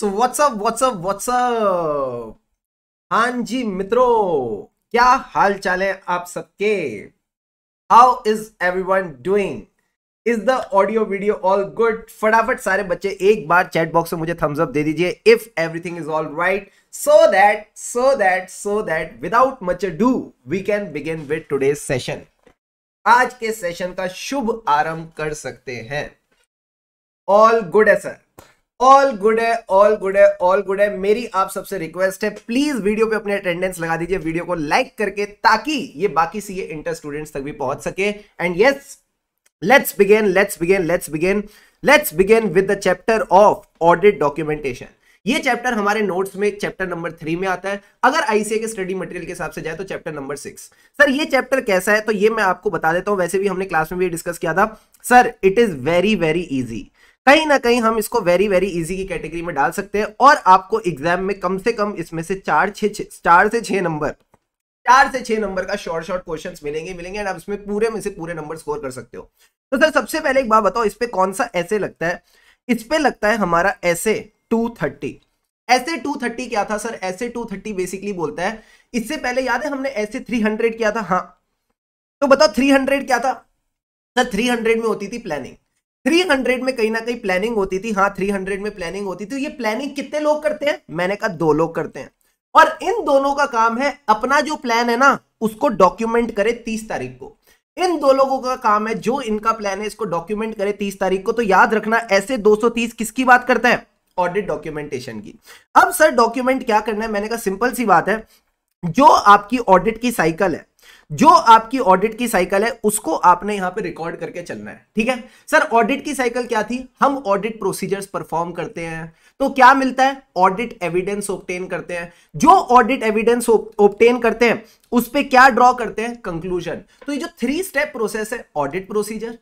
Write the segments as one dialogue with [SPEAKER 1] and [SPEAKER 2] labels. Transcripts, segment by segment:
[SPEAKER 1] so what's up WhatsApp WhatsApp हां जी मित्रों क्या हाल चाल है आप सबके how is everyone doing is the audio video all good फटाफट सारे बच्चे एक बार चैट बॉक्स में मुझे थम्स अप दे दीजिए if everything is all right so that so that so that without much do we can begin with today session आज के सेशन का शुभ आरंभ कर सकते हैं ऑल गुड है सर ऑल गुड है ऑल गुड है ऑल गुड है मेरी आप सबसे रिक्वेस्ट है प्लीज वीडियो पे अपने अटेंडेंस लगा दीजिए वीडियो को लाइक करके ताकि ये बाकी सी इंटर स्टूडेंट्स तक भी पहुंच सके and yes let's begin let's begin let's begin let's begin with the chapter of audit documentation ये चैप्टर हमारे नोट्स में चैप्टर नंबर थ्री में आता है अगर आईसीए के स्टडी मटेरियल के हिसाब से जाए तो चैप्टर नंबर सिक्स सर ये चैप्टर कैसा है तो ये मैं आपको बता देता हूँ वैसे भी हमने क्लास में भी डिस्कस किया था sir it is very very easy कहीं ना कहीं हम इसको वेरी वेरी इजी की कैटेगरी में डाल सकते हैं और आपको एग्जाम में कम से कम इसमें से चार छः चार से छः नंबर चार से छह नंबर का शॉर्ट शॉर्ट क्वेश्चन मिलेंगे मिलेंगे एंड आप इसमें पूरे में से पूरे नंबर स्कोर कर सकते हो तो सर सबसे पहले एक बात बताओ इस पर कौन सा ऐसे लगता है इस पर लगता है हमारा SA two thirty SA two thirty क्या था सर ऐसे टू थर्टी बेसिकली बोलता है इससे पहले याद है हमने ऐसे थ्री हंड्रेड किया था हाँ तो बताओ थ्री हंड्रेड क्या था सर थ्री हंड्रेड में होती थी प्लानिंग 300 में कहीं ना कहीं प्लानिंग होती थी हाँ 300 में प्लानिंग होती थी तो ये प्लानिंग कितने लोग करते हैं मैंने कहा दो लोग करते हैं और इन दोनों का काम है अपना जो प्लान है ना उसको डॉक्यूमेंट करे तीस तारीख को इन दो लोगों का काम है जो इनका प्लान है इसको डॉक्यूमेंट करे तीस तारीख को तो याद रखना ऐसे 230 किसकी बात करता है ऑडिट डॉक्यूमेंटेशन की अब सर डॉक्यूमेंट क्या करना है मैंने कहा सिंपल सी बात है जो आपकी ऑडिट की साइकिल है जो आपकी ऑडिट की साइकिल है उसको आपने यहां पे रिकॉर्ड करके चलना है ठीक है सर ऑडिट की साइकिल क्या थी हम ऑडिट प्रोसीजर्स परफॉर्म करते हैं तो क्या मिलता है ऑडिट एविडेंस ऑप्टेन करते हैं जो ऑडिट एविडेंस ऑप्टेन करते हैं उस पर क्या ड्रॉ करते हैं कंक्लूजन तो ये जो थ्री स्टेप प्रोसेस है audit procedure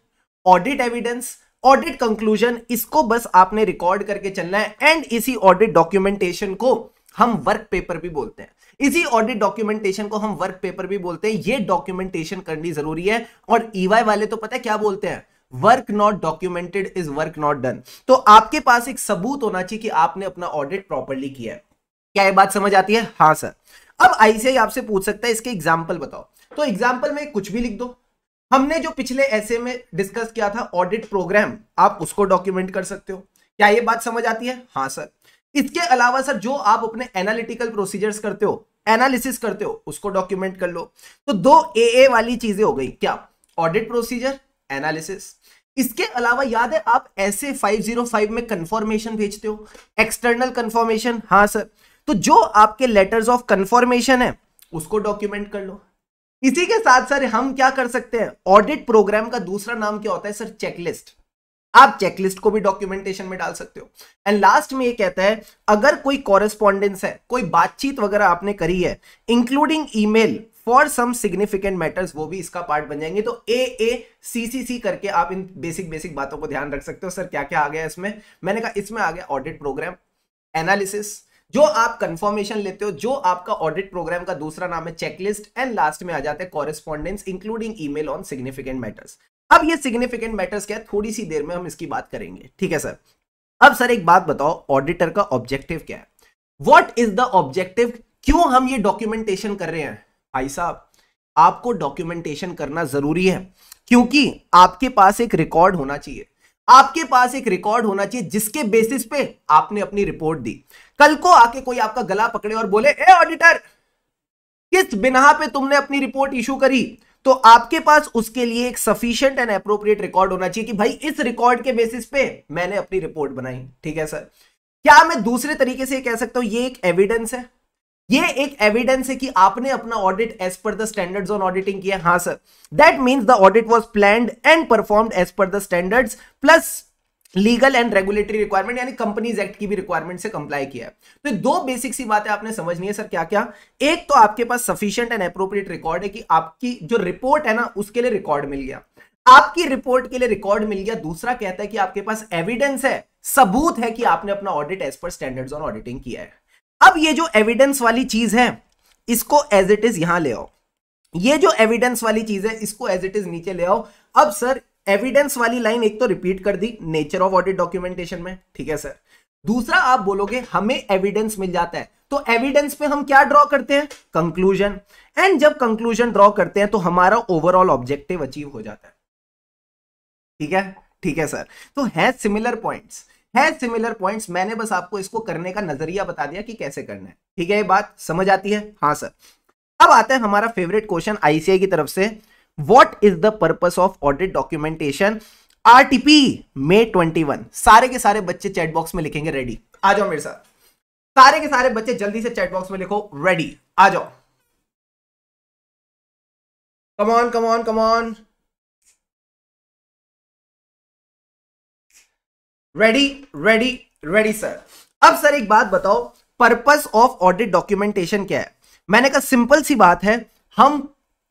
[SPEAKER 1] audit evidence audit conclusion इसको बस आपने रिकॉर्ड करके चलना है एंड इसी ऑडिट डॉक्यूमेंटेशन को हम वर्क पेपर भी बोलते हैं इसी ऑडिट डॉक्यूमेंटेशन को हम वर्क पेपर भी बोलते हैं ये डॉक्यूमेंटेशन करनी जरूरी है और ईवाई वाले तो पता है क्या बोलते हैं work not documented is work not done तो आपके पास एक सबूत होना चाहिए कि आपने अपना ऑडिट प्रॉपरली किया है क्या ये बात समझ आती है हाँ सर अब आईसीआई आपसे पूछ सकता है इसके एग्जाम्पल बताओ तो एग्जाम्पल में कुछ भी लिख दो हमने जो पिछले ऐसे में डिस्कस किया था ऑडिट प्रोग्राम आप उसको डॉक्यूमेंट कर सकते हो क्या ये बात समझ आती है हाँ सर इसके अलावा सर जो आप अपने एनालिटिकल प्रोसीजर्स करते हो एनालिसिस करते हो उसको डॉक्यूमेंट कर लो तो दो ए ए वाली चीजें हो गई क्या ऑडिट प्रोसीजर एनालिसिस इसके अलावा याद है आप ऐसे 505 में कंफर्मेशन भेजते हो एक्सटर्नल कंफर्मेशन हाँ सर तो जो आपके लेटर्स ऑफ कंफर्मेशन है उसको डॉक्यूमेंट कर लो इसी के साथ सर हम क्या कर सकते हैं ऑडिट प्रोग्राम का दूसरा नाम क्या होता है सर चेकलिस्ट आप चेकलिस्ट को भी डॉक्यूमेंटेशन में डाल सकते हो एंड लास्ट में ये कहता है अगर कोई कॉरेस्पॉन्डेंस है कोई बातचीत वगैरह आपने करी है including email for some significant matters वो भी इसका पार्ट बन जाएंगे तो ए ए सी सी सी करके आप इन बेसिक बेसिक बातों को ध्यान रख सकते हो सर क्या क्या आ गया इसमें मैंने कहा इसमें आ गया ऑडिट प्रोग्राम एनालिसिस जो आप कंफर्मेशन लेते हो जो आपका ऑडिट प्रोग्राम का दूसरा नाम है चेकलिस्ट एंड लास्ट में आ जाते हैं correspondence including email on significant matters अब ये सिग्निफिकेंट मैटर्स क्या है थोड़ी सी देर में हम इसकी बात करेंगे ठीक है सर अब सर एक बात बताओ ऑडिटर का ऑब्जेक्टिव क्या है वॉट इज द ऑब्जेक्टिव क्यों हम ये डॉक्यूमेंटेशन कर रहे हैं भाई साहब आपको डॉक्यूमेंटेशन करना जरूरी है क्योंकि आपके पास एक रिकॉर्ड होना चाहिए आपके पास एक रिकॉर्ड होना चाहिए जिसके बेसिस पे आपने अपनी रिपोर्ट दी कल को आके कोई आपका गला पकड़े और बोले ए ऑडिटर किस बिना पे तुमने अपनी रिपोर्ट इशू करी तो आपके पास उसके लिए एक सफिशियंट एंड अप्रोप्रिएट रिकॉर्ड होना चाहिए कि भाई इस रिकॉर्ड के बेसिस पे मैंने अपनी रिपोर्ट बनाई ठीक है सर क्या मैं दूसरे तरीके से कह सकता हूं ये एक एविडेंस है ये एक एविडेंस है कि आपने अपना audit as per the standards on auditing किया हाँ sir that means the audit was planned and performed as per the standards plus legal and regulatory requirement यानी कंपनीज एक्ट की भी रिक्वायरमेंट से कंप्लाई किया है तो दो बेसिक सी बातें आपने समझनी है सर क्या क्या एक तो आपके पास सफिशियंट एंड अप्रोप्रिएट रिकॉर्ड है कि आपकी जो रिपोर्ट है ना उसके लिए रिकॉर्ड मिल गया आपकी रिपोर्ट के लिए रिकॉर्ड मिल गया दूसरा कहता है कि आपके पास एविडेंस है सबूत है कि आपने अपना audit as per standards on auditing किया है अब ये जो एविडेंस वाली चीज है इसको एज इट इज यहां ले आओ ये जो एविडेंस वाली चीज है इसको एज इट इज नीचे ले आओ अब सर एविडेंस वाली लाइन एक तो रिपीट कर दी नेचर ऑफ ऑडिट डॉक्यूमेंटेशन में ठीक है सर दूसरा आप बोलोगे हमें एविडेंस मिल जाता है तो एविडेंस पे हम क्या ड्रॉ करते हैं कंक्लूजन एंड जब कंक्लूजन ड्रॉ करते हैं तो हमारा ओवरऑल ऑब्जेक्टिव अचीव हो जाता है ठीक है ठीक है सर तो है सिमिलर पॉइंट्स है सिमिलर पॉइंट्स मैंने बस आपको इसको करने का नजरिया बता दिया कि कैसे करना है ठीक है ये बात समझ आती है हाँ सर अब आता है हमारा फेवरेट क्वेश्चन आईसीआई की तरफ से what is the purpose of audit documentation RTP May 21 सारे के सारे बच्चे चैट बॉक्स में लिखेंगे रेडी आ जाओ मेरे
[SPEAKER 2] साथ सारे के सारे बच्चे जल्दी से चैट बॉक्स में लिखो रेडी आ जाओ come on come on come on ready ready ready sir अब
[SPEAKER 1] सर एक बात बताओ पर्पस ऑफ ऑडिट डॉक्यूमेंटेशन क्या है मैंने कहा सिंपल सी बात है हम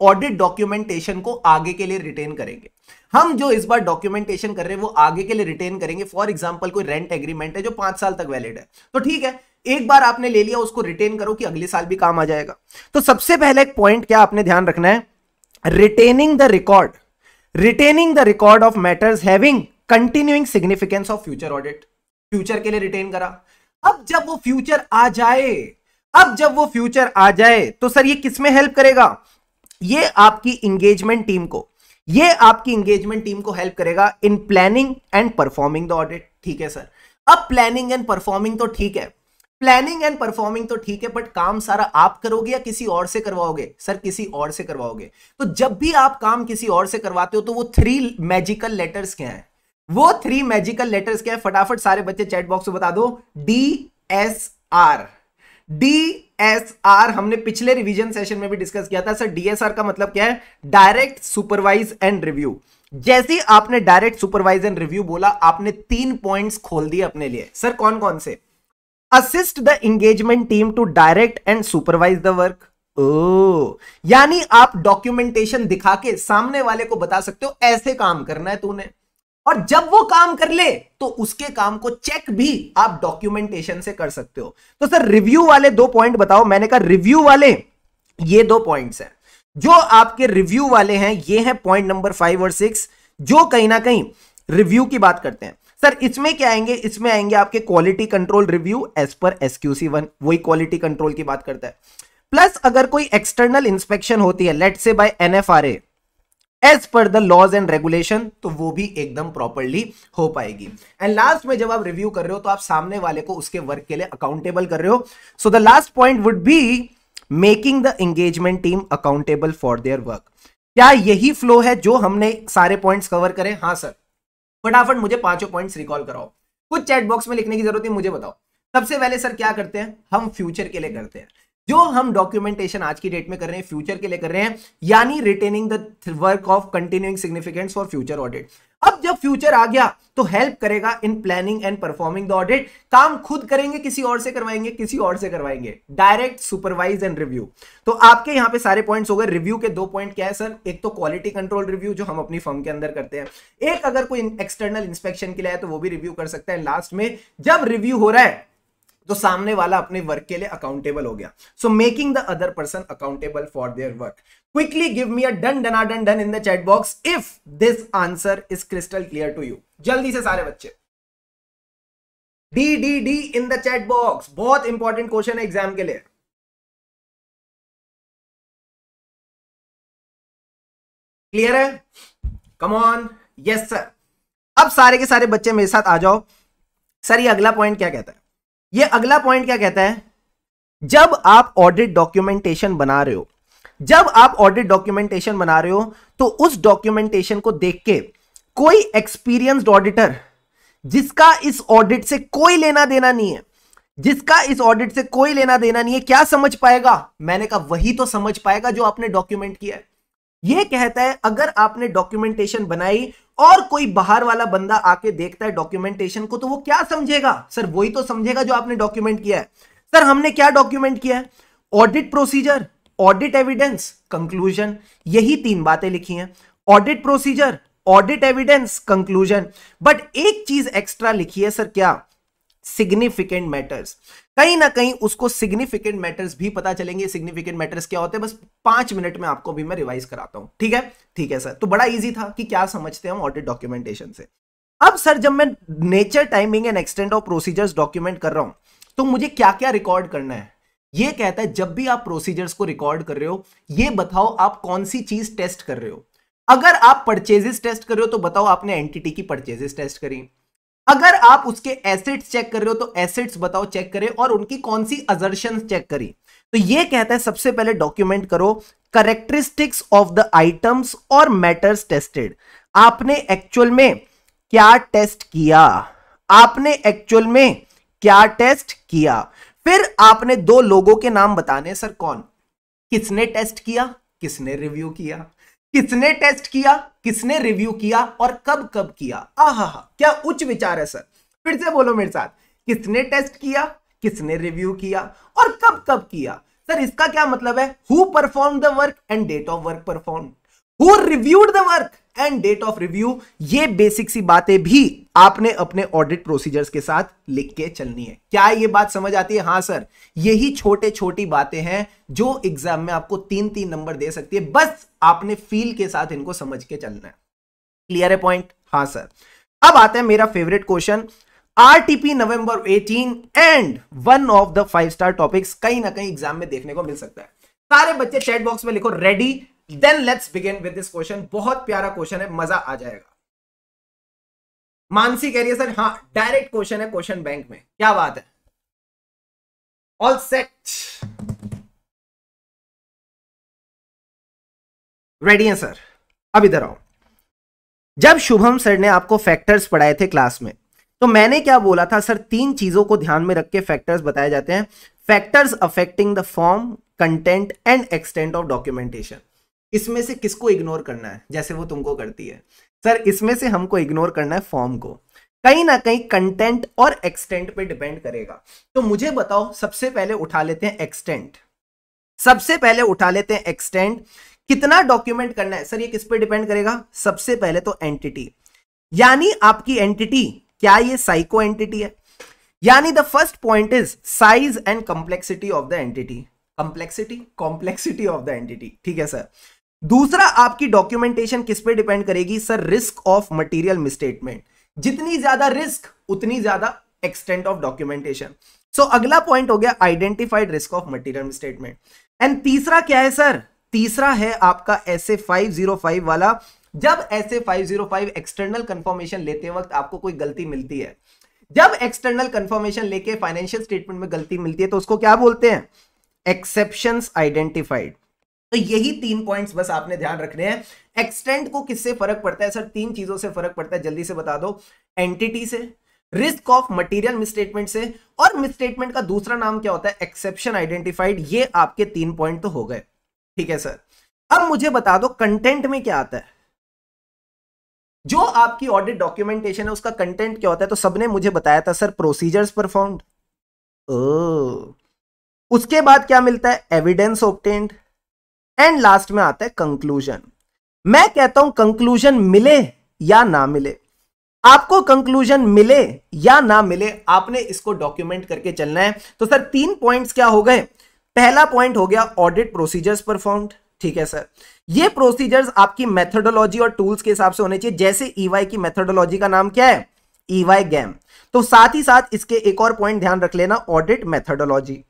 [SPEAKER 1] ऑडिट डॉक्यूमेंटेशन को आगे के लिए रिटेन करेंगे हम जो इस बार डॉक्यूमेंटेशन कर रहे हैं वो आगे के लिए रिटेन करेंगे फॉर एग्जाम्पल कोई रेंट एग्रीमेंट है जो पांच साल तक वैलिड है तो ठीक है एक बार आपने ले लिया उसको रिटेन करो कि अगले साल भी काम आ जाएगा तो सबसे पहले एक पॉइंट क्या आपने ध्यान रखना है retaining the record retaining the record of matters having continuing significance of future audit future के लिए रिटेन करा अब जब वो फ्यूचर आ जाए अब जब वो फ्यूचर आ जाए तो सर ये किसमें हेल्प करेगा ये आपकी इंगेजमेंट टीम को ये आपकी इंगेजमेंट टीम को हेल्प करेगा in planning and performing the audit ठीक है सर अब प्लानिंग एंड परफॉर्मिंग तो ठीक है प्लानिंग एंड परफॉर्मिंग तो ठीक है बट काम सारा आप करोगे या किसी और से करवाओगे सर किसी और से करवाओगे तो जब भी आप काम किसी और से करवाते हो तो वो थ्री मैजिकल लेटर्स क्या हैं वो थ्री मैजिकल लेटर्स क्या है फटाफट सारे बच्चे चैट बॉक्स में बता दो डी एस आर डीएसआर हमने पिछले रिवीजन सेशन में भी डिस्कस किया था सर डीएसआर का मतलब क्या है डायरेक्ट सुपरवाइज एंड रिव्यू जैसे आपने डायरेक्ट सुपरवाइज एंड रिव्यू बोला आपने तीन पॉइंट्स खोल दिए अपने लिए सर कौन कौन से assist the engagement team to direct and supervise the work ओ यानी आप डॉक्यूमेंटेशन दिखा के सामने वाले को बता सकते हो ऐसे काम करना है तूने और जब वो काम कर ले तो उसके काम को चेक भी आप डॉक्यूमेंटेशन से कर सकते हो तो सर रिव्यू वाले दो पॉइंट बताओ मैंने कहा रिव्यू वाले ये दो पॉइंट्स हैं जो आपके रिव्यू वाले हैं ये हैं पॉइंट नंबर फाइव और सिक्स जो कहीं ना कहीं रिव्यू की बात करते हैं सर इसमें क्या आएंगे इसमें आएंगे आपके quality control review as per SQC one वही क्वालिटी कंट्रोल की बात करता है प्लस अगर कोई एक्सटर्नल इंस्पेक्शन होती है लेट से by NFRA as per the laws and regulation तो वो भी एकदम प्रॉपरली हो पाएगी एंड लास्ट में जब आप रिव्यू कर रहे हो तो आप सामने वाले को उसके वर्क के लिए अकाउंटेबल कर रहे हो so the last point would be making the engagement team accountable for their work क्या यही फ्लो है जो हमने सारे पॉइंट्स कवर करें हाँ सर फटाफट मुझे पांचों पॉइंट्स रिकॉल कराओ कुछ चैट बॉक्स में लिखने की जरूरत है मुझे बताओ सबसे पहले सर क्या करते हैं हम फ्यूचर के लिए करते हैं जो हम डॉक्यूमेंटेशन आज की डेट में कर रहे हैं फ्यूचर के लिए कर रहे हैं यानी retaining the work of continuing significance for future audit अब जब फ्यूचर आ गया तो हेल्प करेगा in planning and performing the audit काम खुद करेंगे किसी और से करवाएंगे किसी और से करवाएंगे डायरेक्ट सुपरवाइज एंड रिव्यू तो आपके यहां पे सारे पॉइंट्स हो गए रिव्यू के दो पॉइंट क्या है सर एक तो क्वालिटी कंट्रोल रिव्यू जो हम अपनी फर्म के अंदर करते हैं एक अगर कोई एक्सटर्नल इंस्पेक्शन के लिए है तो वो भी रिव्यू कर सकता है लास्ट में जब रिव्यू हो रहा है तो सामने वाला अपने वर्क के लिए अकाउंटेबल हो गया so making the other person accountable for their work quickly give me a done done done done in the chat box if this answer is crystal
[SPEAKER 2] clear to you जल्दी से सारे बच्चे D D D in the chat box बहुत important question है exam के लिए clear है कम on yes sir अब सारे के सारे बच्चे मेरे साथ आ जाओ सर ये अगला पॉइंट क्या कहता है ये
[SPEAKER 1] अगला पॉइंट क्या कहता है जब आप ऑडिट डॉक्यूमेंटेशन बना रहे हो जब आप ऑडिट डॉक्यूमेंटेशन बना रहे हो तो उस डॉक्यूमेंटेशन को देख के कोई एक्सपीरियंस्ड ऑडिटर जिसका इस ऑडिट से कोई लेना देना नहीं है जिसका इस ऑडिट से कोई लेना देना नहीं है क्या समझ पाएगा मैंने कहा वही तो समझ पाएगा जो आपने डॉक्यूमेंट किया है यह कहता है अगर आपने डॉक्यूमेंटेशन बनाई और कोई बाहर वाला बंदा आके देखता है डॉक्यूमेंटेशन को तो वो क्या समझेगा सर वही तो समझेगा जो आपने डॉक्यूमेंट किया है सर हमने क्या डॉक्यूमेंट किया है audit procedure audit evidence conclusion यही तीन बातें लिखी हैं audit procedure audit evidence conclusion but एक चीज एक्स्ट्रा लिखी है सर क्या सिग्निफिकेंट मैटर्स कहीं ना कहीं उसको सिग्निफिकेंट मैटर्स भी पता चलेंगे सिग्निफिकेंट मैटर्स क्या होते हैं बस पांच मिनट में आपको भी मैं रिवाइज कराता हूं ठीक है ठीक है सर तो बड़ा इजी था कि क्या समझते हैं हम ऑडिट डॉक्यूमेंटेशन से अब सर जब मैं nature timing and extend of procedures document कर रहा हूं तो मुझे क्या क्या रिकॉर्ड करना है ये कहता है जब भी आप प्रोसीजर्स को रिकॉर्ड कर रहे हो ये बताओ आप कौन सी चीज टेस्ट कर रहे हो अगर आप परचेजेस टेस्ट कर रहे हो तो बताओ आपने एंटिटी की परचेजेस टेस्ट करी अगर आप उसके एसिड्स चेक कर रहे हो तो एसिड्स बताओ चेक करें और उनकी कौन सी अजर्शन चेक करी तो ये कहता है सबसे पहले डॉक्यूमेंट करो करेक्टरिस्टिक्स ऑफ द आइटम्स और मैटर्स टेस्टेड आपने एक्चुअल में क्या टेस्ट किया आपने एक्चुअल में क्या टेस्ट किया फिर आपने दो लोगों के नाम बताने सर कौन किसने टेस्ट किया किसने रिव्यू किया किसने टेस्ट किया किसने रिव्यू किया और कब कब किया आह क्या उच्च विचार है सर फिर से बोलो मेरे साथ किसने टेस्ट किया किसने रिव्यू किया और कब कब किया सर इसका क्या मतलब है who perform the work and date of work perform who reviewed the work and date of review ये बेसिक सी बातें भी आपने अपने ऑडिट प्रोसीजर्स के साथ लिख के चलनी है क्या ये बात समझ आती है हाँ सर यही छोटे छोटी बातें हैं जो एग्जाम में आपको तीन तीन नंबर दे सकती है बस आपने फील के साथ इनको समझ के चलना है क्लियर है पॉइंट हाँ सर अब आता है मेरा favourite question RTP November 18 and one of the five star topics कहीं ना कहीं एग्जाम में देखने को मिल सकता है सारे बच्चे चैट बॉक्स में लिखो ready then let's begin with this question बहुत प्यारा क्वेश्चन है मजा आ जाएगा
[SPEAKER 2] मानसी कह रही है सर हाँ डायरेक्ट क्वेश्चन है क्वेश्चन बैंक में क्या बात है ऑल सेट रेडी है सर अब इधर आओ जब शुभम सर ने
[SPEAKER 1] आपको फैक्टर्स पढ़ाए थे क्लास में तो मैंने क्या बोला था सर तीन चीजों को ध्यान में रख के फैक्टर्स बताए जाते हैं factors affecting the form content and extent of documentation इसमें से किसको इग्नोर करना है जैसे वो तुमको करती है सर इसमें से हमको इग्नोर करना है फॉर्म को कहीं ना कहीं कंटेंट और एक्सटेंट पे डिपेंड करेगा तो मुझे बताओ सबसे पहले उठा लेते हैं एक्सटेंट सबसे पहले उठा लेते हैं एक्सटेंट कितना डॉक्यूमेंट करना है सर ये किस पे डिपेंड करेगा सबसे पहले तो एंटिटी यानी आपकी एंटिटी क्या ये साइको एंटिटी है यानी the first point is size and complexity of the entity complexity complexity of the entity ठीक है सर दूसरा आपकी डॉक्यूमेंटेशन किस पे डिपेंड करेगी sir risk of material misstatement जितनी ज्यादा रिस्क उतनी ज्यादा एक्सटेंट ऑफ डॉक्यूमेंटेशन सो अगला पॉइंट हो गया identified risk of material misstatement and तीसरा क्या है सर तीसरा है आपका एस ए वाला जब एस ए एक्सटर्नल कंफर्मेशन लेते वक्त आपको कोई गलती मिलती है जब एक्सटर्नल कंफर्मेशन लेके फाइनेंशियल स्टेटमेंट में गलती मिलती है तो उसको क्या बोलते हैं एक्सेप्शन आइडेंटिफाइड तो यही तीन पॉइंट्स बस आपने ध्यान रखने हैं एक्सटेंट को किससे फर्क पड़ता है सर तीन चीजों से फर्क पड़ता है जल्दी से बता दो एंटिटी से रिस्क ऑफ मटेरियल मिसस्टेटमेंट से और मिसस्टेटमेंट का दूसरा नाम क्या होता है एक्सेप्शन आइडेंटिफाइड ये आपके तीन पॉइंट तो हो गए ठीक है सर अब मुझे बता दो कंटेंट में क्या आता है जो आपकी ऑडिट डॉक्यूमेंटेशन है उसका कंटेंट क्या होता है तो सबने मुझे बताया था सर प्रोसीजर्स परफॉर्म्ड उसके बाद क्या मिलता है एविडेंस ऑप्टेंड एंड लास्ट में आता है कंक्लूजन मैं कहता हूं कंक्लूजन मिले या ना मिले आपको कंक्लूजन मिले या ना मिले आपने इसको डॉक्यूमेंट करके चलना है तो सर तीन पॉइंट्स क्या हो गए पहला पॉइंट हो गया ऑडिट प्रोसीजर्स परफॉर्म ठीक है सर ये प्रोसीजर्स आपकी मेथोडोलॉजी और टूल्स के हिसाब से होने चाहिए जैसे ईवाई e की मेथोडोलॉजी का नाम क्या है ईवाई e गैम तो साथ ही साथ इसके एक और पॉइंट ध्यान रख लेना ऑडिट मेथोडोलॉजी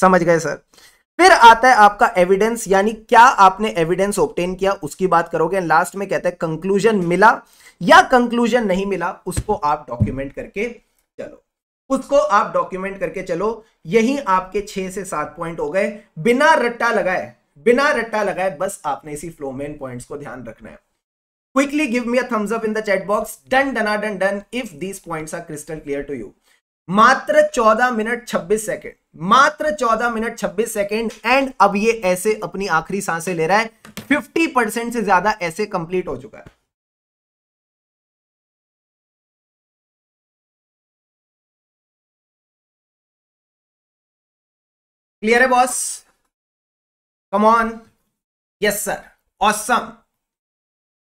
[SPEAKER 1] समझ गए सर फिर आता है आपका एविडेंस यानी क्या आपने एविडेंस ऑप्टेन किया उसकी बात करोगे लास्ट में कहते हैं कंक्लूजन मिला या कंक्लूजन नहीं मिला उसको आप डॉक्यूमेंट करके चलो उसको आप डॉक्यूमेंट करके चलो यही आपके छह से सात पॉइंट हो गए बिना रट्टा लगाए बिना रट्टा लगाए बस आपने इसी फ्लोमेन पॉइंट्स को ध्यान रखना है quickly give me a thumbs up in the chat box done done done done if these points are crystal clear to मात्र 14 मिनट 26 सेकंड मात्र 14 मिनट 26 सेकंड एंड अब ये ऐसे अपनी आखिरी
[SPEAKER 2] सांसें ले रहा है 50 परसेंट से ज्यादा ऐसे कंप्लीट हो चुका है क्लियर है boss come on yes sir awesome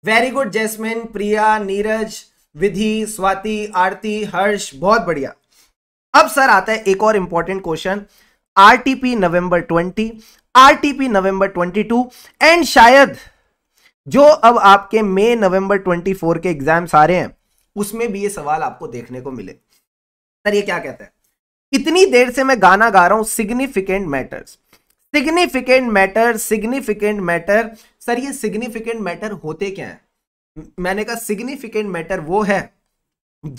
[SPEAKER 2] very good Jasmine Priya Neeraj
[SPEAKER 1] Vidhi Swati Aarti Harsh बहुत बढ़िया अब सर आता है एक और important question RTP November 20 RTP November 22 and शायद जो अब आपके मई नवंबर 24 के एग्जाम्स आ रहे हैं उसमें भी ये सवाल आपको देखने को मिले सर ये क्या कहता है इतनी देर से मैं गाना गा रहा हूं significant matters significant matter significant matter sir ये सिग्निफिकेंट मैटर होते क्या है मैंने कहा सिग्निफिकेंट मैटर वो है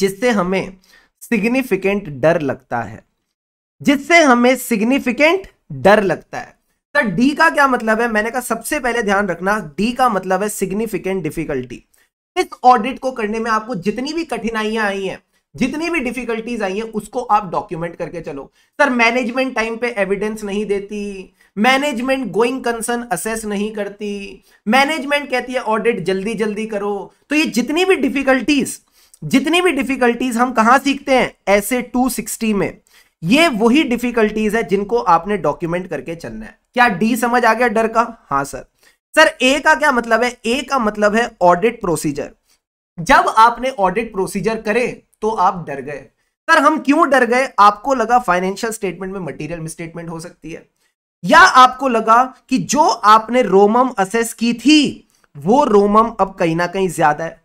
[SPEAKER 1] जिससे हमें सिग्निफिकेंट डर लगता है जिससे हमें सिग्निफिकेंट डर लगता है तो डी का क्या मतलब है मैंने कहा सबसे पहले ध्यान रखना डी का मतलब है सिग्निफिकेंट डिफिकल्टी इस ऑडिट को करने में आपको जितनी भी कठिनाइयां आई हैं जितनी भी डिफिकल्टीज आई हैं उसको आप डॉक्यूमेंट करके चलो सर मैनेजमेंट टाइम पे एविडेंस नहीं देती मैनेजमेंट गोइंग कंसर्न असेस नहीं करती मैनेजमेंट कहती है ऑडिट जल्दी जल्दी करो तो ये जितनी भी डिफिकल्टीज जितनी भी डिफिकल्टीज हम कहां सीखते हैं ऐसे 260 में ये वही डिफिकल्टीज है जिनको आपने डॉक्यूमेंट करके चलना है क्या डी समझ आ गया डर का हाँ सर सर ए का क्या मतलब है ए का मतलब है ऑडिट प्रोसीजर जब आपने ऑडिट प्रोसीजर करे तो आप डर गए सर हम क्यों डर गए आपको लगा फाइनेंशियल स्टेटमेंट में मटीरियल मिसस्टेटमेंट हो सकती है या आपको लगा कि जो आपने रोमम असेस की थी वो रोमम अब कहीं ना कहीं ज्यादा है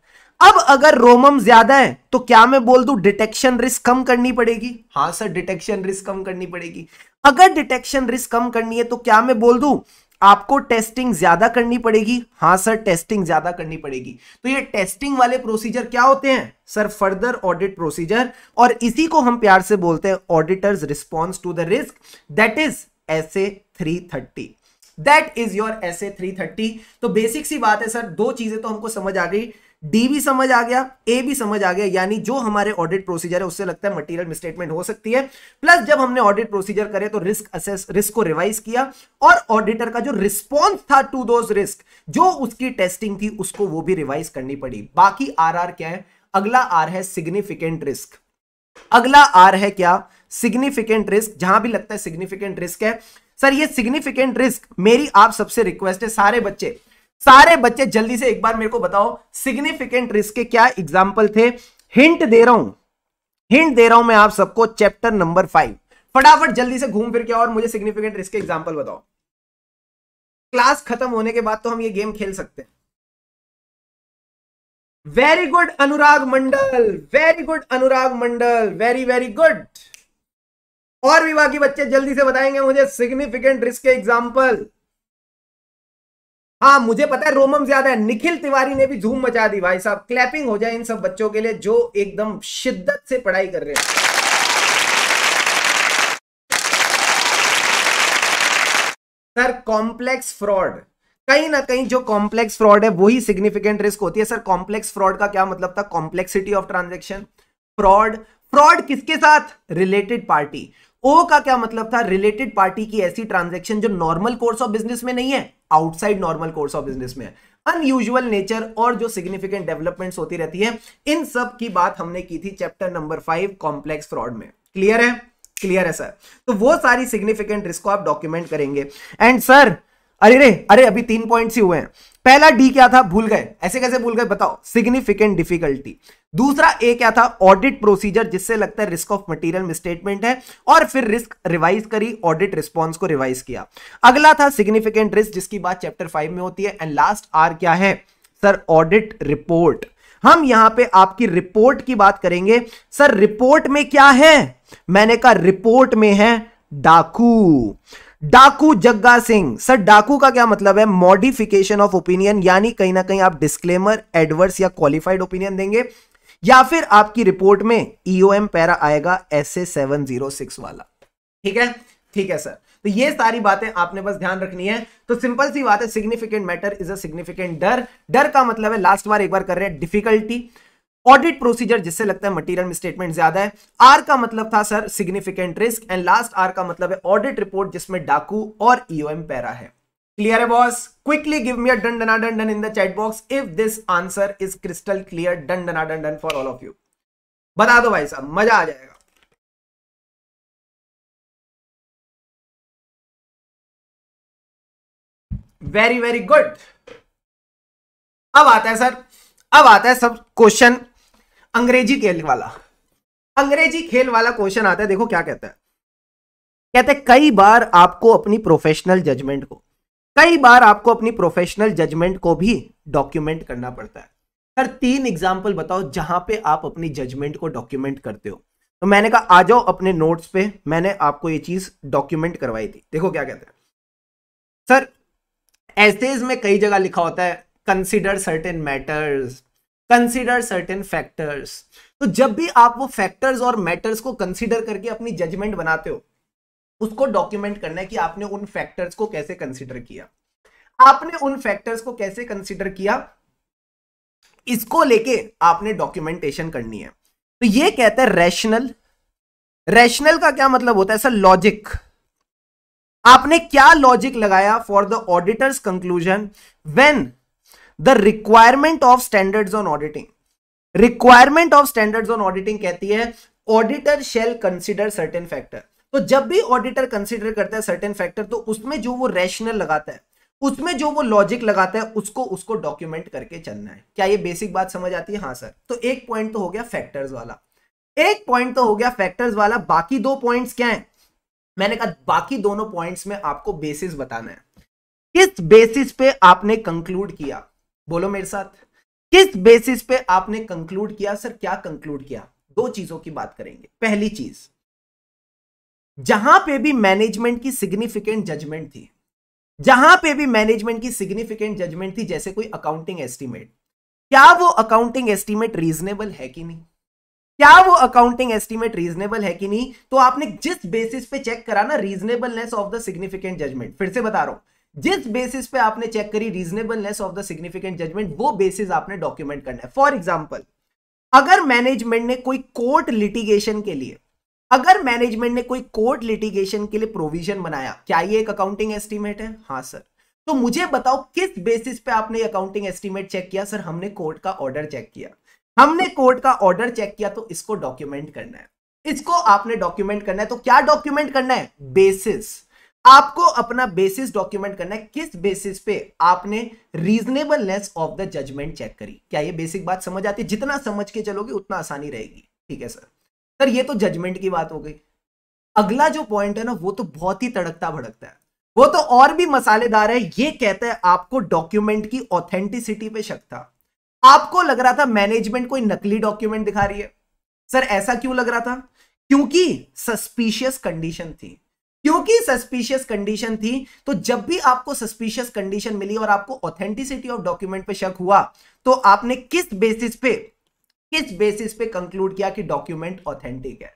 [SPEAKER 1] अब अगर रोमम ज्यादा है तो क्या मैं बोल दू डिटेक्शन रिस्क कम करनी पड़ेगी हाँ सर डिटेक्शन रिस्क कम करनी पड़ेगी अगर डिटेक्शन रिस्क कम करनी है तो क्या मैं बोल दू आपको टेस्टिंग ज्यादा करनी पड़ेगी हाँ सर टेस्टिंग ज्यादा करनी पड़ेगी तो ये टेस्टिंग वाले प्रोसीजर क्या होते हैं सर फर्दर ऑडिट प्रोसीजर और इसी को हम प्यार से बोलते हैं auditor's response to the risk that is S A three thirty that is your S A three thirty तो बेसिक सी बात है सर दो चीजें तो हमको समझ आ गई डी भी समझ आ गया ए भी समझ आ गया यानी जो हमारे ऑडिट प्रोसीजर है उससे लगता है मटेरियल मिसस्टेटमेंट हो सकती है प्लस जब हमने ऑडिट प्रोसीजर करे तो रिस्क असेस रिस्क को रिवाइज किया और ऑडिटर का जो रिस्पॉन्स था टू दोज रिस्क जो उसकी टेस्टिंग थी उसको वो भी रिवाइज करनी पड़ी बाकी आर आर क्या है अगला आर है सिग्निफिकेंट रिस्क अगला आर है क्या सिग्निफिकेंट रिस्क जहां भी लगता है सिग्निफिकेंट रिस्क है सर ये सिग्निफिकेंट रिस्क मेरी आप सबसे रिक्वेस्ट है सारे बच्चे सारे बच्चे जल्दी से एक बार मेरे को बताओ सिग्निफिकेंट रिस्क के क्या एग्जाम्पल थे हिंट दे रहा हूं हिंट दे रहा हूं मैं आप सबको चैप्टर नंबर फाइव फटाफट जल्दी से घूम फिर के और मुझे सिग्निफिकेंट रिस्क के एग्जाम्पल बताओ क्लास खत्म होने के बाद तो हम ये गेम खेल सकते हैं very good Anurag Mandal very good Anurag Mandal very very good और भी बाकी बच्चे जल्दी से बताएंगे मुझे सिग्निफिकेंट रिस्क के एग्जाम्पल हाँ मुझे पता है रोमम ज्यादा है निखिल तिवारी ने भी धूम मचा दी भाई साहब क्लैपिंग हो जाए इन सब बच्चों के लिए जो एकदम शिद्दत से पढ़ाई कर रहे हैं सर कॉम्प्लेक्स फ्रॉड कहीं ना कहीं जो कॉम्प्लेक्स फ्रॉड है वही सिग्निफिकेंट रिस्क होती है सर कॉम्प्लेक्स फ्रॉड का क्या मतलब था complexity of transaction fraud fraud किसके साथ रिलेटेड पार्टी ओ का क्या मतलब था रिलेटेड पार्टी की ऐसी ट्रांजेक्शन जो नॉर्मल कोर्स ऑफ बिजनेस में नहीं है outside normal course of business में है नेचर और जो सिग्निफिकेंट डेवलपमेंट्स होती रहती है इन सब की बात हमने की थी chapter number five complex fraud में क्लियर है क्लियर है सर तो वो सारी सिग्निफिकेंट रिस्क को आप डॉक्यूमेंट करेंगे एंड सर अरे रे अरे अभी तीन पॉइंट्स ही हुए हैं पहला डी क्या था भूल गए ऐसे कैसे भूल गए बताओ सिग्निफिकेंट डिफिकल्टी दूसरा ए क्या था ऑडिट प्रोसीजर जिससे लगता है रिस्क ऑफ मटेरियल मिसस्टेटमेंट है और फिर रिस्क रिवाइज करी ऑडिट रिस्पॉन्स को रिवाइज किया अगला था सिग्निफिकेंट रिस्क जिसकी बात चैप्टर फाइव में होती है एंड लास्ट आर क्या है सर ऑडिट रिपोर्ट हम यहां पे आपकी रिपोर्ट की बात करेंगे सर रिपोर्ट में क्या है मैंने कहा रिपोर्ट में है डाकू डाकू जग्गा सिंह सर डाकू का क्या मतलब है मॉडिफिकेशन ऑफ ओपिनियन यानी कहीं ना कहीं आप डिस्क्लेमर एडवर्स या क्वालिफाइड ओपिनियन देंगे या फिर आपकी रिपोर्ट में ईओएम e पैरा आएगा S A seven zero six वाला ठीक है ठीक है सर तो ये सारी बातें आपने बस ध्यान रखनी है तो सिंपल सी बात है significant matter is a significant डर डर का मतलब है लास्ट बार एक बार कर रहे हैं डिफिकल्टी ऑडिट प्रोसीजर जिससे लगता है मटेरियल में स्टेटमेंट ज्यादा है आर का मतलब था sir significant risk and last R का मतलब है ऑडिट रिपोर्ट जिसमें डाकू और ईओएम e पैरा है क्लियर है boss quickly give me a done done done in the chat box if this answer is crystal clear done done done
[SPEAKER 2] done for all of you बता दो भाई साहब मजा आ जाएगा वेरी वेरी गुड अब आता है सर अब आता है सब क्वेश्चन
[SPEAKER 1] अंग्रेजी खेल वाला अंग्रेजी खेल वाला क्वेश्चन आता है देखो क्या कहता है कहते हैं कई बार आपको अपनी प्रोफेशनल जजमेंट को कई बार आपको अपनी प्रोफेशनल जजमेंट को भी डॉक्यूमेंट करना पड़ता है सर तीन एग्जाम्पल बताओ जहां पे आप अपनी जजमेंट को डॉक्यूमेंट करते हो तो मैंने कहा आ जाओ अपने नोट्स पे मैंने आपको ये चीज डॉक्यूमेंट करवाई थी देखो क्या कहते हैं सर एसेज में कई जगह लिखा होता है consider certain matters consider certain factors तो जब भी आप वो फैक्टर्स और मैटर्स को कंसिडर करके अपनी जजमेंट बनाते हो उसको डॉक्यूमेंट करना है कि आपने उन फैक्टर्स को कैसे कंसिडर किया आपने उन फैक्टर्स को कैसे कंसिडर किया इसको लेके आपने डॉक्यूमेंटेशन करनी है तो ये कहता है रैशनल रैशनल का क्या मतलब होता है सर लॉजिक आपने क्या लॉजिक लगाया for the auditor's conclusion when the requirement of standards on auditing requirement of standards on auditing कहती है auditor shall consider certain factor तो जब भी ऑडिटर कंसिडर करता है सर्टेन फैक्टर तो उसमें जो वो रैशनल लगाता है उसमें जो वो लॉजिक लगाता है उसको उसको डॉक्यूमेंट करके चलना है क्या ये बेसिक बात समझ आती है हाँ सर तो एक पॉइंट तो हो गया फैक्टर्स वाला एक पॉइंट तो हो गया फैक्टर्स वाला बाकी दो पॉइंट्स क्या है मैंने कहा बाकी दोनों पॉइंट्स में आपको बेसिस बताना है किस बेसिस पे आपने कंक्लूड किया बोलो मेरे साथ किस बेसिस पे आपने कंक्लूड किया सर क्या कंक्लूड किया दो चीजों की बात करेंगे पहली चीज जहां पे भी मैनेजमेंट की सिग्निफिकेंट जजमेंट थी जहां पे भी मैनेजमेंट की सिग्निफिकेंट जजमेंट थी जैसे कोई अकाउंटिंग एस्टीमेट क्या वो अकाउंटिंग एस्टीमेट रीजनेबल है कि नहीं क्या वो अकाउंटिंग एस्टीमेट रीजनेबल है कि नहीं तो आपने जिस बेसिस पे चेक करा ना reasonableness of the significant judgement फिर से बता रहा हूं जिस बेसिस पे आपने चेक करी reasonableness of the significant judgement वो बेसिस आपने डॉक्यूमेंट करना है फॉर एग्जाम्पल अगर मैनेजमेंट ने कोई कोर्ट लिटिगेशन के लिए अगर मैनेजमेंट ने कोई कोर्ट लिटिगेशन के लिए प्रोविजन बनाया क्या ये एक अकाउंटिंग एस्टीमेट है हाँ सर तो मुझे बताओ किस बेसिस पे आपने अकाउंटिंग एस्टीमेट चेक किया सर हमने कोर्ट का ऑर्डर चेक किया हमने कोर्ट का ऑर्डर चेक किया तो इसको डॉक्यूमेंट करना है इसको आपने डॉक्यूमेंट करना है तो क्या डॉक्यूमेंट करना है बेसिस आपको अपना बेसिस डॉक्यूमेंट करना है किस बेसिस पे आपने reasonableness of the judgement check करी क्या ये बेसिक बात समझ आती है जितना समझ के चलोगे उतना आसानी रहेगी ठीक है सर सर ये तो जजमेंट की बात हो गई अगला जो पॉइंट है ना वो तो बहुत ही तड़कता भड़कता है वो तो और भी मसालेदार है ये कहता है आपको डॉक्यूमेंट की ऑथेंटिसिटी पे शक था आपको लग रहा था मैनेजमेंट कोई नकली डॉक्यूमेंट दिखा रही है सर ऐसा क्यों लग रहा था क्योंकि सस्पिशियस कंडीशन थी क्योंकि सस्पिशियस कंडीशन थी तो जब भी आपको सस्पिशियस कंडीशन मिली और आपको ऑथेंटिसिटी ऑफ डॉक्यूमेंट पे शक हुआ तो आपने किस बेसिस पे किस बेसिस पे कंक्लूड किया कि डॉक्यूमेंट ऑथेंटिक है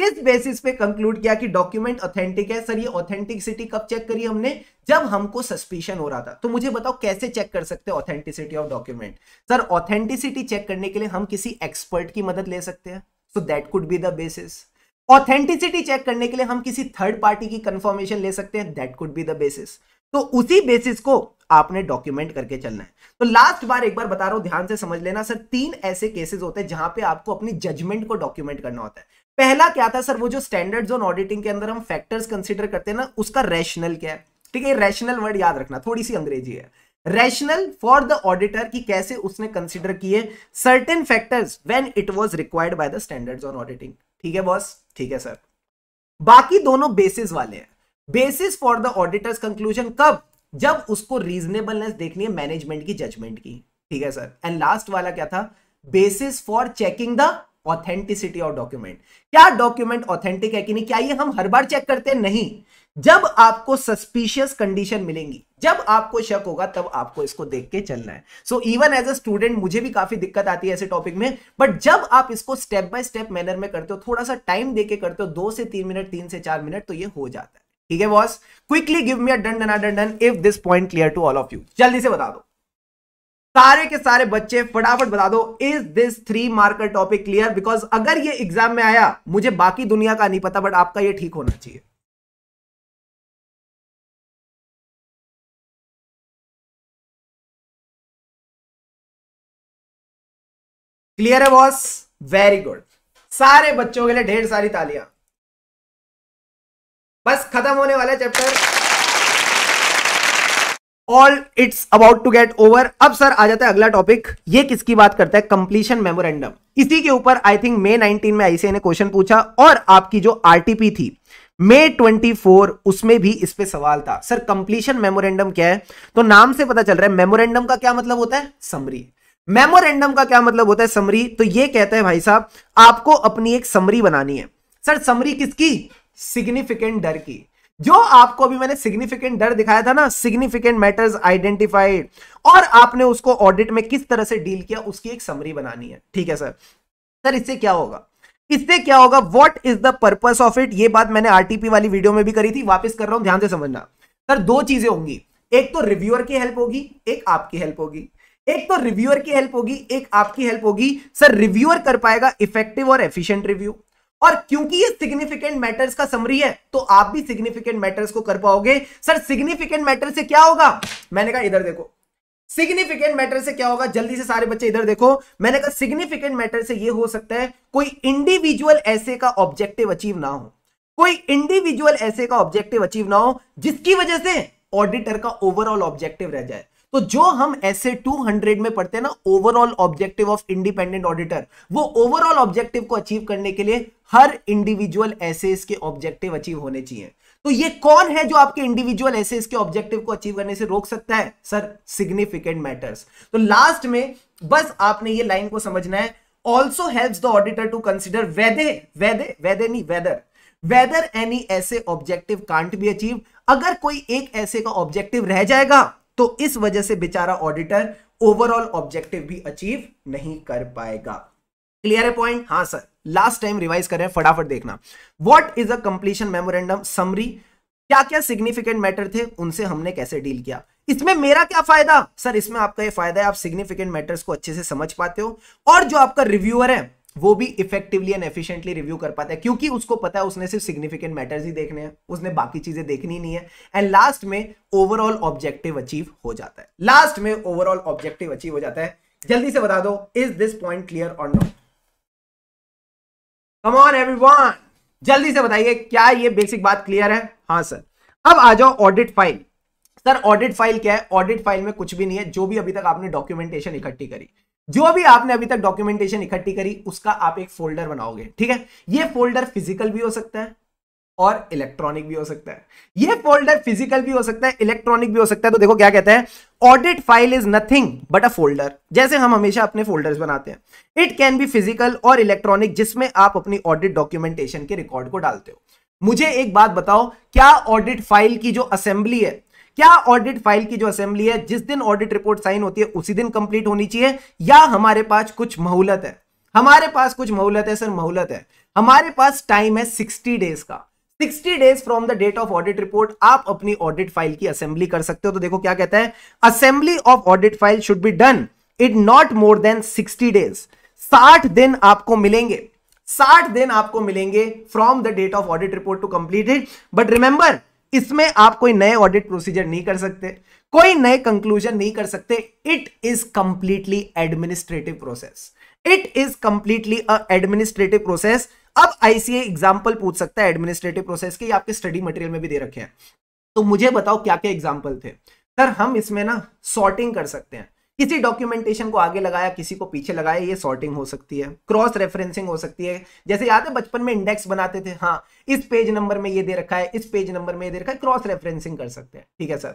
[SPEAKER 1] किस बेसिस पे कंक्लूड किया कि डॉक्यूमेंट ऑथेंटिक है सर ये ऑथेंटिसिटी कब चेक करी हमने जब हमको सस्पिशन हो रहा था तो मुझे बताओ कैसे चेक कर सकते हैं authenticity of document sir authenticity check करने के लिए हम किसी एक्सपर्ट की मदद ले सकते हैं so that could be the basis authenticity check करने के लिए हम किसी थर्ड पार्टी की कंफर्मेशन ले सकते हैं that could be the basis तो उसी बेसिस को आपने डॉक्यूमेंट करके चलना है तो लास्ट बार एक बार बता रहा हूं ध्यान से समझ लेना सर तीन ऐसे केसेस होते हैं जहां पे आपको अपनी जजमेंट को डॉक्यूमेंट करना होता है पहला क्या था सर वो जो स्टैंडर्ड जोन ऑडिटिंग के अंदर हम फैक्टर्स कंसिडर करते हैं ना उसका रैशनल क्या है ठीक है रैशनल वर्ड याद रखना थोड़ी सी अंग्रेजी है रैशनल फॉर द ऑडिटर की कैसे उसने कंसिडर किए certain factors when it was required by the standards on auditing ठीक है बॉस ठीक है सर बाकी दोनों बेसिस वाले हैं basis for the auditor's conclusion कब जब उसको रीजनेबलनेस देखनी है मैनेजमेंट की जजमेंट की ठीक है सर एंड लास्ट वाला क्या था basis for checking the authenticity of document क्या डॉक्यूमेंट ऑथेंटिक है कि नहीं क्या ये हम हर बार चेक करते हैं नहीं जब आपको सस्पिशियस कंडीशन मिलेंगी जब आपको शक होगा तब आपको इसको देख के चलना है so even as a student मुझे भी काफी दिक्कत आती है ऐसे टॉपिक में बट जब आप इसको स्टेप बाय स्टेप मैनर में करते हो थोड़ा सा टाइम देके करते हो दो से तीन मिनट तीन से चार मिनट तो ये हो जाता है ठीक है boss quickly give me a done done done if this point clear to all of you जल्दी से बता दो सारे के सारे बच्चे फटाफट बता दो is this three marker
[SPEAKER 2] topic clear because अगर ये एग्जाम में आया मुझे बाकी दुनिया का नहीं पता बट आपका ये ठीक होना चाहिए क्लियर है बॉस वेरी गुड सारे बच्चों के लिए ढेर सारी तालियां
[SPEAKER 1] बस खत्म होने वाला chapter all it's about to get over अब सर आ जाता है अगला टॉपिक ये किसकी बात करता है कंप्लीशन मेमोरेंडम इसी के ऊपर आई थिंक मे 19 में आईसीए ने क्वेश्चन पूछा और आपकी जो आरटीपी थी मे 24 उसमें भी इस पे सवाल था सर कंप्लीशन मेमोरेंडम क्या है तो नाम से पता चल रहा है मेमोरेंडम का क्या मतलब होता है समरी मेमोरेंडम का क्या मतलब होता है समरी तो ये कहता है भाई साहब आपको अपनी एक समरी बनानी है सर समरी किसकी सिग्निफिकेंट डर की जो आपको अभी मैंने सिग्निफिकेंट डर दिखाया था ना सिग्निफिकेंट मैटर्स आइडेंटिफाइड और आपने उसको ऑडिट में किस तरह से डील किया उसकी एक समरी बनानी है ठीक है सर सर इससे क्या होगा इससे क्या होगा what is the purpose of it ये बात मैंने आरटीपी वाली वीडियो में भी करी थी वापस कर रहा हूं ध्यान से समझना सर दो चीजें होंगी एक तो रिव्यूअर की हेल्प होगी एक आपकी हेल्प होगी एक तो रिव्यूअर की हेल्प होगी एक आपकी हेल्प होगी सर रिव्यूअर कर पाएगा इफेक्टिव और एफिशिएंट रिव्यू और क्योंकि ये सिग्निफिकेंट मैटर्स का समरी है तो आप भी सिग्निफिकेंट मैटर्स को कर पाओगे सर सिग्निफिकेंट मैटर से क्या होगा मैंने कहा इधर देखो सिग्निफिकेंट मैटर से क्या होगा जल्दी से सारे बच्चे इधर देखो मैंने कहा सिग्निफिकेंट मैटर से यह हो सकता है कोई इंडिविजुअल ऐसे का ऑब्जेक्टिव अचीव ना हो कोई इंडिविजुअल ऐसे का ऑब्जेक्टिव अचीव ना हो जिसकी वजह से ऑडिटर का ओवरऑल ऑब्जेक्टिव रह जाए तो जो हम ऐसे 200 में पढ़ते हैं ना overall objective of independent auditor वो ओवरऑल ऑब्जेक्टिव को अचीव करने के लिए हर इंडिविजुअल ऐसे के ऑब्जेक्टिव अचीव होने चाहिए तो ये कौन है जो आपके इंडिविजुअल ऐसे के ऑब्जेक्टिव को अचीव करने से रोक सकता है सर सिग्निफिकेंट मैटर्स तो लास्ट में बस आपने ये लाइन को समझना है also help the auditor to consider वेदे वेदे वेदे नी वेदर वेदर एनी ऐसे ऑब्जेक्टिव कांट भी अचीव अगर कोई एक ऐसे का ऑब्जेक्टिव रह जाएगा तो इस वजह से बेचारा ऑडिटर ओवरऑल ऑब्जेक्टिव भी अचीव नहीं कर पाएगा क्लियर है पॉइंट हाँ सर लास्ट टाइम रिवाइज करें फटाफट देखना what is a completion memorandum summary क्या क्या सिग्निफिकेंट मैटर थे उनसे हमने कैसे डील किया इसमें मेरा क्या फायदा सर इसमें आपका ये फायदा है आप सिग्निफिकेंट मैटर्स को अच्छे से समझ पाते हो और जो आपका रिव्यूअर है वो भी इफेक्टिवली एंड एफिशिएंटली रिव्यू कर पाता है क्योंकि उसको पता है उसने सिर्फ सिग्निफिकेंट मैटर्स ही देखने हैं उसने बाकी चीजें देखनी नहीं है एंड लास्ट में ओवरऑल ऑब्जेक्टिव अचीव हो जाता है लास्ट में ओवरऑल ऑब्जेक्टिव अचीव हो जाता है जल्दी से बता दो इज दिस पॉइंट क्लियर और नॉट कम ऑन एवरीवन जल्दी से बताइए क्या ये बेसिक बात क्लियर है हाँ सर अब आ जाओ audit file sir audit file क्या है ऑडिट फाइल में कुछ भी नहीं है जो भी अभी तक आपने डॉक्यूमेंटेशन इकट्ठी करी जो भी आपने अभी तक डॉक्यूमेंटेशन इकट्ठी करी उसका आप एक फोल्डर बनाओगे ठीक है ये फोल्डर फिजिकल भी हो सकता है और इलेक्ट्रॉनिक भी हो सकता है ये फोल्डर फिजिकल भी हो सकता है इलेक्ट्रॉनिक भी हो सकता है तो देखो क्या कहते हैं audit file is nothing but a folder जैसे हम हमेशा अपने फोल्डर्स बनाते हैं इट कैन बी फिजिकल और इलेक्ट्रॉनिक जिसमें आप अपनी ऑडिट डॉक्यूमेंटेशन के रिकॉर्ड को डालते हो मुझे एक बात बताओ क्या ऑडिट फाइल की जो असेंबली है क्या ऑडिट फाइल की जो असेंबली है जिस दिन ऑडिट रिपोर्ट साइन होती है उसी दिन कंप्लीट होनी चाहिए या हमारे पास कुछ मोहलत है हमारे पास कुछ मोहलत है सर मोहलत है हमारे पास टाइम है सिक्सटी डेज का 60 days from the date of audit report आप अपनी ऑडिट फाइल की असेंबली कर सकते हो तो देखो क्या कहता है assembly of audit file should be done it not more than 60 days 60 दिन आपको मिलेंगे 60 दिन आपको मिलेंगे from the date of audit report to complete it but remember इसमें आप कोई नए ऑडिट प्रोसीजर नहीं कर सकते कोई नए कंक्लूजन नहीं कर सकते it is completely administrative process it is completely administrative process अब आईसीए एग्जाम्पल पूछ सकता है एडमिनिस्ट्रेटिव प्रोसेस के आपके स्टडी मटेरियल में भी दे रखे हैं तो मुझे बताओ क्या क्या एग्जाम्पल थे सर हम इसमें ना सॉर्टिंग कर सकते हैं किसी डॉक्यूमेंटेशन को आगे लगाया किसी को पीछे लगाया ये सॉर्टिंग हो सकती है क्रॉस रेफरेंसिंग हो सकती है जैसे याद है बचपन में इंडेक्स बनाते थे हाँ इस पेज नंबर में ये दे रखा है इस पेज नंबर में ये दे रखा है क्रॉस रेफरेंसिंग कर सकते हैं ठीक है सर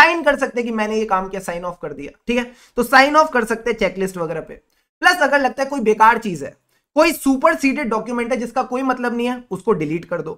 [SPEAKER 1] साइन कर सकते हैं कि मैंने ये काम किया साइन ऑफ कर दिया ठीक है तो साइन ऑफ कर सकते हैं चेकलिस्ट वगैरह पे प्लस अगर लगता है कोई बेकार चीज है कोई सुपर सीडेड डॉक्यूमेंट है जिसका कोई मतलब नहीं है उसको डिलीट कर दो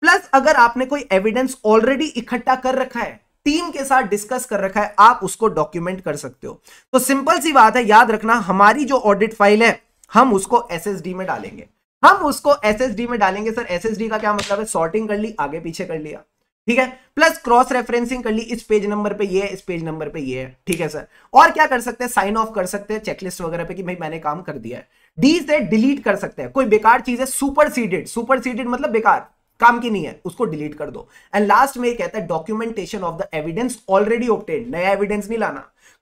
[SPEAKER 1] प्लस अगर आपने कोई एविडेंस ऑलरेडी इकट्ठा कर रखा है टीम के साथ डिस्कस कर रखा है आप उसको डॉक्यूमेंट कर सकते हो तो सिंपल सी बात है याद रखना हमारी जो ऑडिट फाइल है हम उसको एसएसडी में डालेंगे हम उसको एसएसडी में डालेंगे सर एसएसडी का क्या मतलब है सॉर्टिंग कर ली आगे पीछे कर लिया ठीक है प्लस क्रॉस रेफरेंसिंग कर ली इस पेज नंबर पे ये इस पेज नंबर पे ये है ठीक है सर और क्या कर सकते हैं साइन ऑफ कर सकते हैं चेकलिस्ट वगैरह पे कि भाई मैंने काम कर दिया है डीज से डिलीट कर सकते हैं कोई बेकार चीज है सुपर सीडेड सुपर सीडेड मतलब बेकार काम की नहीं है उसको डिलीट कर दो एंड लास्ट में कहता है documentation of the evidence already obtain नया एविडेंस नहीं लाना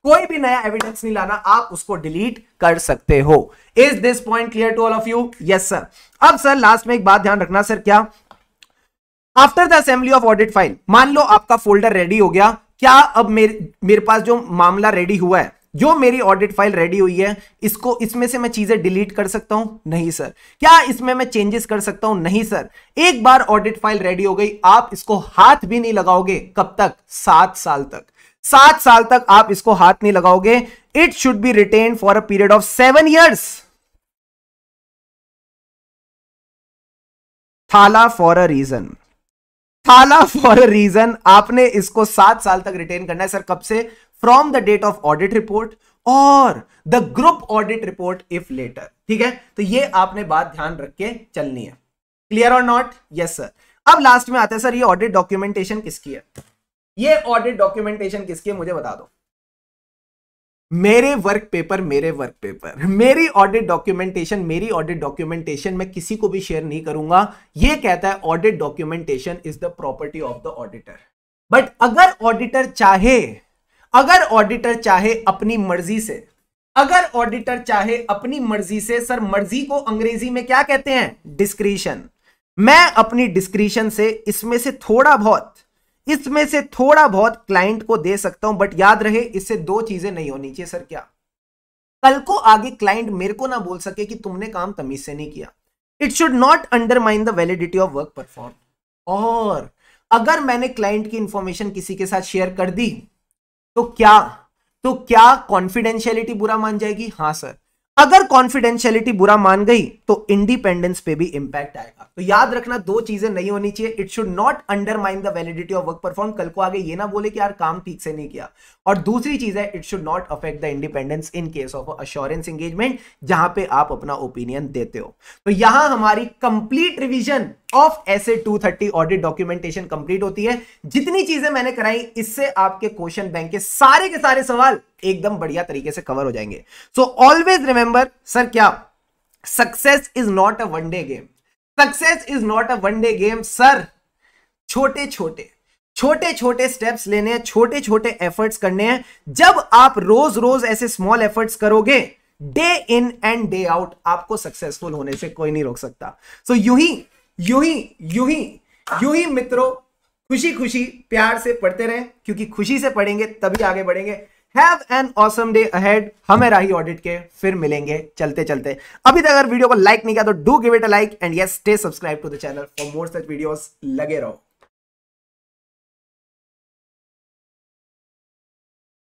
[SPEAKER 1] कोई भी नया एविडेंस नहीं लाना आप उसको डिलीट कर सकते हो is this point clear to all of you yes sir अब सर लास्ट में एक बात ध्यान रखना सर क्या after the assembly of audit file मान लो आपका फोल्डर रेडी हो गया क्या अब मेरे मेरे पास जो मामला रेडी हुआ है जो मेरी ऑडिट फाइल रेडी हुई है इसको इसमें से मैं चीजें डिलीट कर सकता हूं नहीं सर क्या इसमें मैं चेंजेस कर सकता हूं नहीं सर एक बार ऑडिट फाइल रेडी हो गई आप इसको हाथ भी नहीं लगाओगे कब तक सात साल तक सात साल तक आप इसको
[SPEAKER 2] हाथ नहीं लगाओगे it should be retain for a period of seven years थाला फॉर अ रीजन थाला फॉर अ रीजन आपने इसको सात साल तक रिटेन करना है सर कब से from the
[SPEAKER 1] date of audit report और the group audit report if later ठीक है तो ये आपने बात ध्यान रख के चलनी है क्लियर और नॉट यस सर अब लास्ट में आते हैं सर ये ऑडिट डॉक्यूमेंटेशन किसकी है ये ऑडिट डॉक्यूमेंटेशन किसकी है मुझे बता दो मेरे वर्क पेपर मेरे वर्क पेपर मेरी ऑडिट डॉक्यूमेंटेशन मेरी ऑडिट डॉक्यूमेंटेशन मैं किसी को भी शेयर नहीं करूंगा ये कहता है audit documentation is the property of the auditor but अगर ऑडिटर चाहे अगर ऑडिटर चाहे अपनी मर्जी से अगर ऑडिटर चाहे अपनी मर्जी से सर मर्जी को अंग्रेजी में क्या कहते हैं डिस्क्रिशन मैं अपनी डिस्क्रिशन से इसमें से थोड़ा बहुत इसमें से थोड़ा बहुत क्लाइंट को दे सकता हूं बट याद रहे इससे दो चीजें नहीं होनी चाहिए सर क्या कल को आगे क्लाइंट मेरे को ना बोल सके कि तुमने काम तमीज से नहीं किया it should not undermine the validity of work perform और अगर मैंने क्लाइंट की इंफॉर्मेशन किसी के साथ शेयर कर दी तो क्या तो क्या कॉन्फिडेंशियलिटी बुरा मान जाएगी हाँ सर अगर कॉन्फिडेंशियलिटी बुरा मान गई तो इंडिपेंडेंस पे भी इंपैक्ट आएगा तो याद रखना दो चीजें नहीं होनी चाहिए it should not undermine the validity of work perform कल को आगे ये ना बोले कि यार काम ठीक से नहीं किया और दूसरी चीज है it should not affect the independence in case of assurance engagement जहां पे आप अपना ओपिनियन देते हो तो यहां हमारी कंप्लीट रिविजन ऑफ ऐसे 230 ऑडिट डॉक्यूमेंटेशन कंप्लीट होती है जितनी चीजें मैंने कराई इससे आपके क्वेश्चन बैंक के सारे के सारे सवाल एकदम बढ़िया तरीके से कवर हो जाएंगे सो ऑलवेज रिमेंबर सर क्या success is not a one day game success is not a one day game sir छोटे छोटे छोटे छोटे स्टेप्स लेने हैं छोटे छोटे एफर्ट्स करने हैं जब आप रोज रोज ऐसे स्मॉल एफर्ट्स करोगे day in and day out आपको सक्सेसफुल होने से कोई नहीं रोक सकता सो so, यू ही ही यू ही यू ही मित्रों खुशी खुशी प्यार से पढ़ते रहें क्योंकि खुशी से पढ़ेंगे तभी आगे बढ़ेंगे have an awesome day ahead हमें राही ऑडिट के फिर मिलेंगे चलते चलते अभी तक अगर वीडियो
[SPEAKER 2] को लाइक नहीं किया तो do give it a like and yes stay subscribe to the channel for more such videos लगे रहो